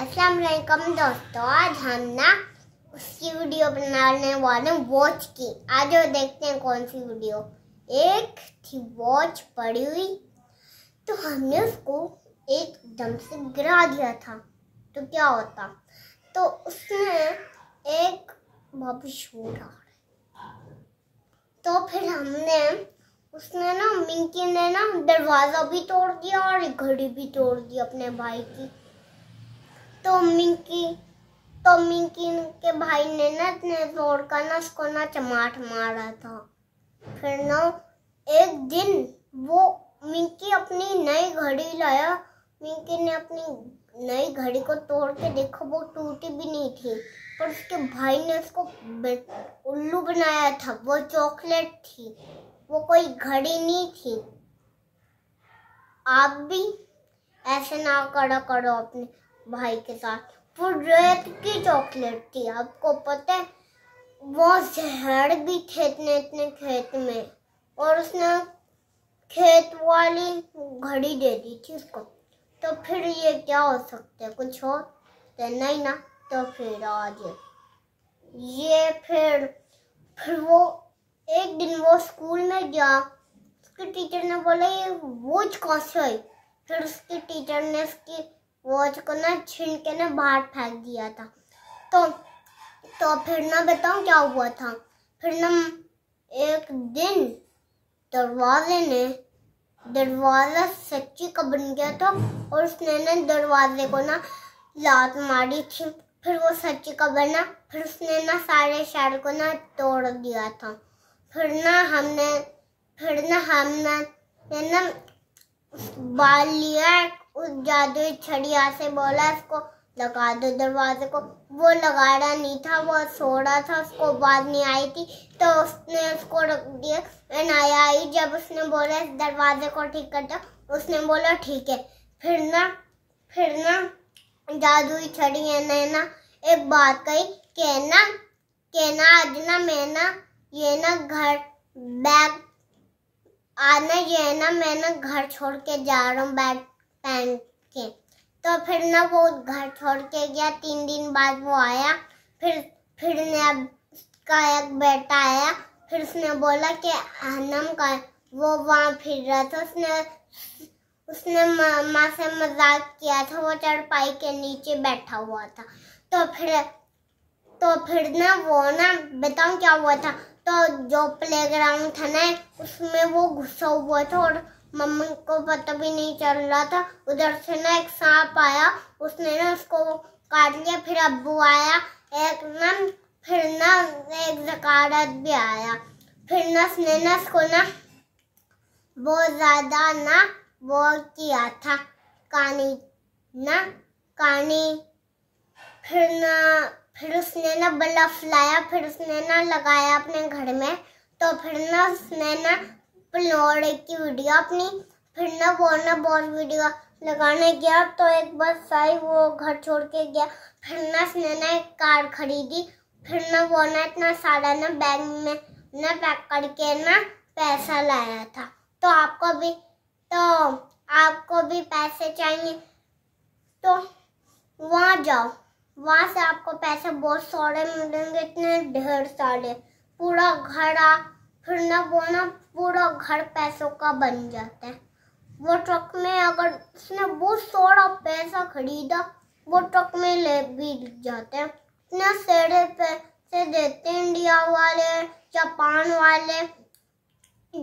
अस्सलाम वालेकुम दोस्तों आज हम ना उसकी वीडियो बनाने वाले हैं वॉच की आज वो देखते हैं कौन सी वीडियो एक थी वॉच पड़ी हुई तो हमने उसको एकदम से गिरा दिया था तो क्या होता तो उसने एक वापस छोड़ा तो फिर हमने उसने ना मिंकी ने ना दरवाज़ा भी तोड़ दिया और घड़ी भी तोड़ दी अपने भाई की तो मिंकी तो मिंकी के भाई ने ना इतने जोर का ना उसको ना चमाट मारा था फिर ना एक दिन वो मिंकी अपनी नई घड़ी लाया मिंकी ने अपनी नई घड़ी को तोड़ के देखो वो टूटी भी नहीं थी पर उसके भाई ने उसको उल्लू बनाया था वो चॉकलेट थी वो कोई घड़ी नहीं थी आप भी ऐसे ना करा करो अपने भाई के साथ वो रेत की चॉकलेट थी आपको पता है वो जहर भी थे इतने इतने खेत में और उसने खेत वाली घड़ी दे दी थी उसको तो फिर ये क्या हो सकता है कुछ और तो नहीं ना तो फिर आज ये फिर फिर वो एक दिन वो स्कूल में गया उसके टीचर ने बोला ये वो कौन से आई फिर उसके टीचर ने उसकी वॉच को ना छिन के ना बाहर फेंक दिया था तो तो फिर ना बताऊँ क्या हुआ था फिर ना एक दिन दरवाजे ने दरवाज़ा सच्ची का बन गया था और उसने ना दरवाजे को ना लात मारी थी फिर वो सच्ची का बना फिर उसने ना सारे शहर को ना तोड़ दिया था फिर ना हमने फिर ना हमने ना बाल लिया उस जादुई छड़िया से बोला इसको लगा दो दरवाजे को वो लगा रहा नहीं था वो सो रहा था उसको बाद नहीं आई थी तो उसने उसको रख दिया नया आई जब उसने बोला इस दरवाजे को ठीक कर दो उसने बोला ठीक है फिर ना फिर ना जादुई छड़ी है ना एक बात कही कहना कहना आज ना मैं ना ये ना घर बैग आना ये ना मैं ना घर छोड़ के जा रहा हूँ बैग पहन के तो फिर ना वो घर छोड़ के गया तीन दिन बाद वो आया फिर फिर ने अब उसका एक बेटा आया फिर उसने बोला कि हनम का वो वहाँ फिर रहा था उसने उसने माँ से मजाक किया था वो चढ़पाई के नीचे बैठा हुआ था तो फिर तो फिर ना वो ना बताऊँ क्या हुआ था तो जो प्लेग्राउंड था ना उसमें वो घुसा हुआ था और मम्मी को पता भी नहीं चल रहा था उधर से ना एक सांप आया उसने ना उसको काट लिया फिर अब्बू आया एक ना फिर ना एक जकारत भी आया फिर ना उसने ना उसको ना बहुत ज़्यादा ना वो किया था कहानी ना कहानी फिर ना फिर उसने ना बल्ब लाया फिर उसने ना लगाया अपने घर में तो फिर ना उसने ना अपलोड की वीडियो अपनी फिर ना बोल ना बहुत वीडियो लगाने गया तो एक बार साई वो घर छोड़ के गया फिर ना उसने ना एक कार खरीदी फिर ना वो ना इतना सारा ना बैंक में ना पैक करके ना पैसा लाया था तो आपको भी तो आपको भी पैसे चाहिए तो वहाँ जाओ वहाँ से आपको पैसे बहुत सारे मिलेंगे इतने ढेर सारे पूरा घर आ फिर ना वो ना पूरा घर पैसों का बन जाता है वो ट्रक में अगर उसने बहुत सारा पैसा खरीदा वो ट्रक में ले भी जाते हैं इतने सेड़े पैसे देते हैं इंडिया वाले जापान वाले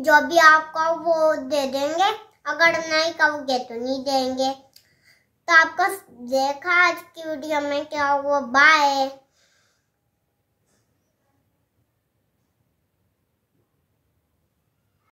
जो भी आपका वो दे देंगे अगर नहीं कहोगे तो नहीं देंगे तो आपका देखा आज की वीडियो में क्या हुआ बाय